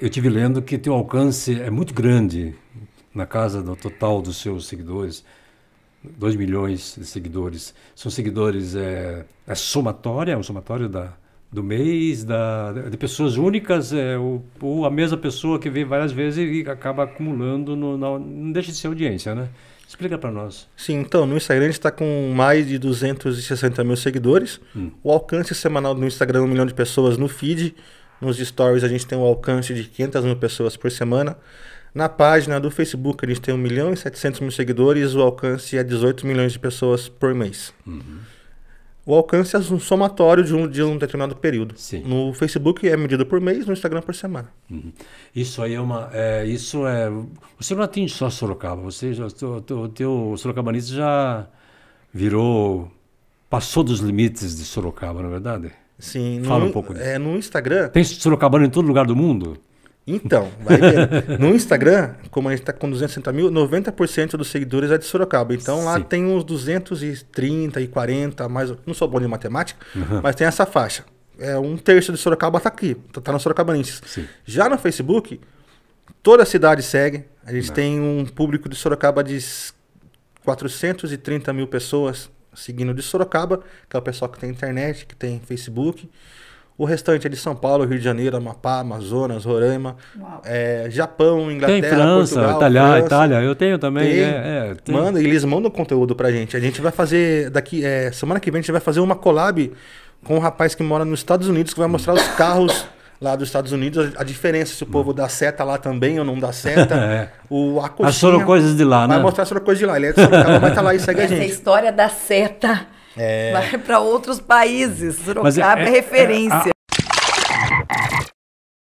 Eu tive lendo que teu alcance é muito grande, na casa do total dos seus seguidores, 2 milhões de seguidores. São seguidores, é, é somatória, é um somatório da, do mês, da, de pessoas únicas, é, ou, ou a mesma pessoa que vem várias vezes e acaba acumulando, no, na, não deixa de ser audiência, né? Explica para nós. Sim, então, no Instagram a gente está com mais de 260 mil seguidores. Hum. O alcance semanal no Instagram é um milhão de pessoas no feed. Nos stories a gente tem um alcance de 500 mil pessoas por semana. Na página do Facebook a gente tem 1 milhão e 700 mil seguidores, o alcance é 18 milhões de pessoas por mês. Uhum. O alcance é um somatório de um, de um determinado período. Sim. No Facebook é medido por mês, no Instagram por semana. Uhum. Isso aí é uma. É, isso é. Você não atinge só Sorocaba. Você já, o teu, teu sorocabanista já virou. passou dos limites de Sorocaba, não é verdade? Sim. Fala no, um pouco disso. É, no Instagram... Tem Sorocabana em todo lugar do mundo? Então, vai no Instagram, como a gente está com 260 mil, 90% dos seguidores é de Sorocaba. Então Sim. lá tem uns 230 e 40, mais. Não sou bom de matemática, uhum. mas tem essa faixa. É, um terço de Sorocaba está aqui, está tá, tá no Sorocabanices. Já no Facebook, toda a cidade segue. A gente né. tem um público de Sorocaba de 430 mil pessoas seguindo de Sorocaba, que é o pessoal que tem internet, que tem Facebook. O restante é de São Paulo, Rio de Janeiro, Amapá, Amazonas, Roraima, é, Japão, Inglaterra, tem França, Portugal, Itália, ah, França. Itália, eu tenho também. Tem, né? é, é, manda, eles mandam conteúdo pra gente. A gente vai fazer daqui, é, semana que vem a gente vai fazer uma collab com um rapaz que mora nos Estados Unidos que vai mostrar os carros lá dos Estados Unidos, a diferença se o povo dá seta lá também ou não dá seta. é. o, a ah, coxinha, As sorocoisas de lá, né? Vai mostrar as sorocoisas de lá. Ele é de Sorocaba, vai estar tá lá e segue Essa a gente. história da seta é. vai para outros países. É, Sorocaba é, é, é referência.